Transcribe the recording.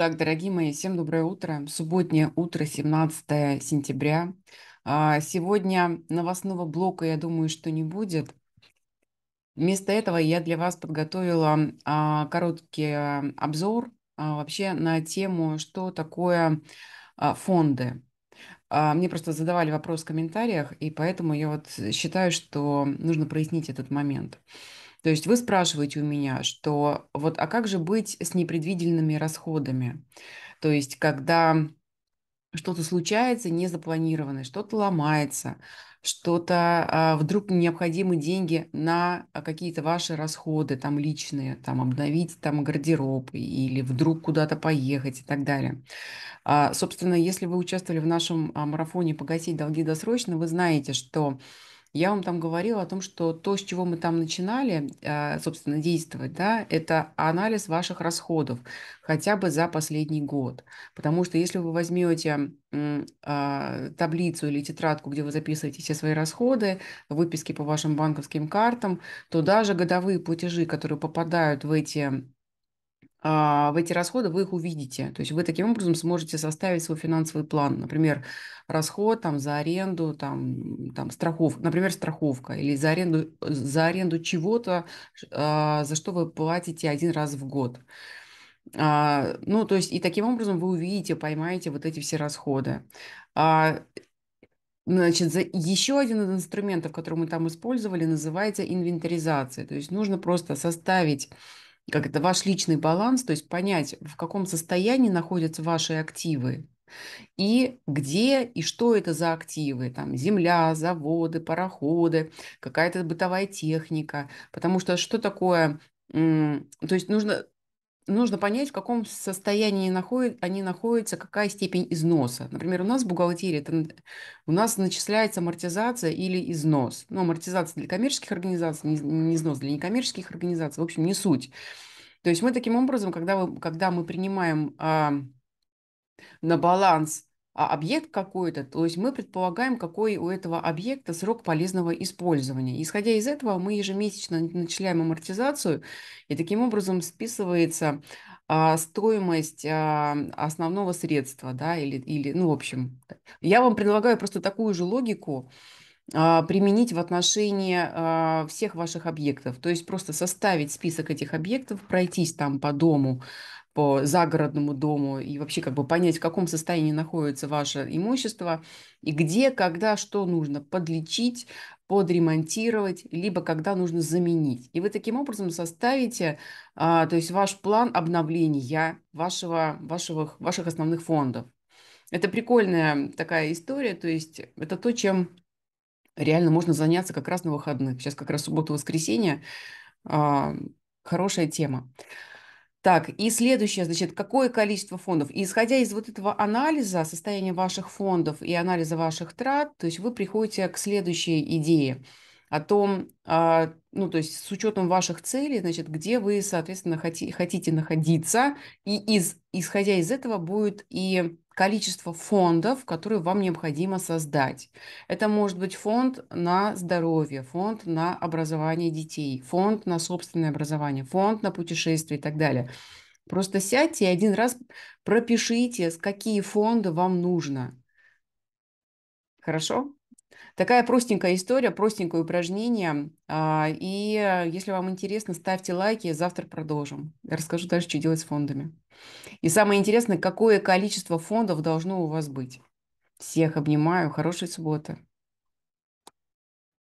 Так, дорогие мои, всем доброе утро. Субботнее утро, 17 сентября. А, сегодня новостного блока, я думаю, что не будет. Вместо этого я для вас подготовила а, короткий а, обзор вообще на тему, что такое фонды. Мне просто задавали вопрос в комментариях, и поэтому я вот считаю, что нужно прояснить этот момент. То есть вы спрашиваете у меня, что вот, а как же быть с непредвиденными расходами? То есть когда что-то случается незапланированное, что-то ломается, что-то а, вдруг необходимы деньги на а, какие-то ваши расходы там личные, там обновить там гардероб или вдруг куда-то поехать и так далее. А, собственно, если вы участвовали в нашем а, марафоне «Погасить долги досрочно», вы знаете, что я вам там говорила о том, что то, с чего мы там начинали, э, собственно, действовать, да, это анализ ваших расходов хотя бы за последний год. Потому что если вы возьмете а, таблицу или тетрадку, где вы записываете все свои расходы, выписки по вашим банковским картам, то даже годовые платежи, которые попадают в эти а, в эти расходы, вы их увидите. То есть вы таким образом сможете составить свой финансовый план. Например, расход там, за аренду, там, там, страхов, например, страховка или за аренду, за аренду чего-то, а, за что вы платите один раз в год. А, ну, то есть и таким образом вы увидите, поймаете вот эти все расходы. Значит, за... еще один из инструментов, который мы там использовали, называется инвентаризация. То есть нужно просто составить как это ваш личный баланс, то есть понять, в каком состоянии находятся ваши активы, и где и что это за активы, там земля, заводы, пароходы, какая-то бытовая техника, потому что что такое, то есть нужно нужно понять, в каком состоянии находят, они находятся, какая степень износа. Например, у нас в бухгалтерии это, у нас начисляется амортизация или износ. Но ну, амортизация для коммерческих организаций, не износ для некоммерческих организаций, в общем, не суть. То есть мы таким образом, когда, когда мы принимаем а, на баланс а, объект какой-то, то есть мы предполагаем, какой у этого объекта срок полезного использования. Исходя из этого, мы ежемесячно начисляем амортизацию, и таким образом списывается а, стоимость а, основного средства, да, или, или, ну, в общем, я вам предлагаю просто такую же логику, а, применить в отношении а, всех ваших объектов. То есть просто составить список этих объектов, пройтись там по дому, по загородному дому и вообще как бы понять, в каком состоянии находится ваше имущество и где, когда, что нужно подлечить, подремонтировать, либо когда нужно заменить. И вы таким образом составите, а, то есть ваш план обновления вашего, вашего, ваших основных фондов. Это прикольная такая история, то есть это то, чем реально можно заняться как раз на выходных. Сейчас как раз суббота-воскресенье. А, хорошая тема. Так, и следующее, значит, какое количество фондов? И исходя из вот этого анализа состояния ваших фондов и анализа ваших трат, то есть вы приходите к следующей идее о том, а, ну, то есть с учетом ваших целей, значит, где вы, соответственно, хотите находиться, и из, исходя из этого будет и количество фондов, которые вам необходимо создать. Это может быть фонд на здоровье, фонд на образование детей, фонд на собственное образование, фонд на путешествия и так далее. Просто сядьте и один раз пропишите, какие фонды вам нужно. Хорошо? Такая простенькая история, простенькое упражнение. А, и э, если вам интересно, ставьте лайки, завтра продолжим. Я расскажу дальше, что делать с фондами. И самое интересное, какое количество фондов должно у вас быть. Всех обнимаю, хорошей субботы.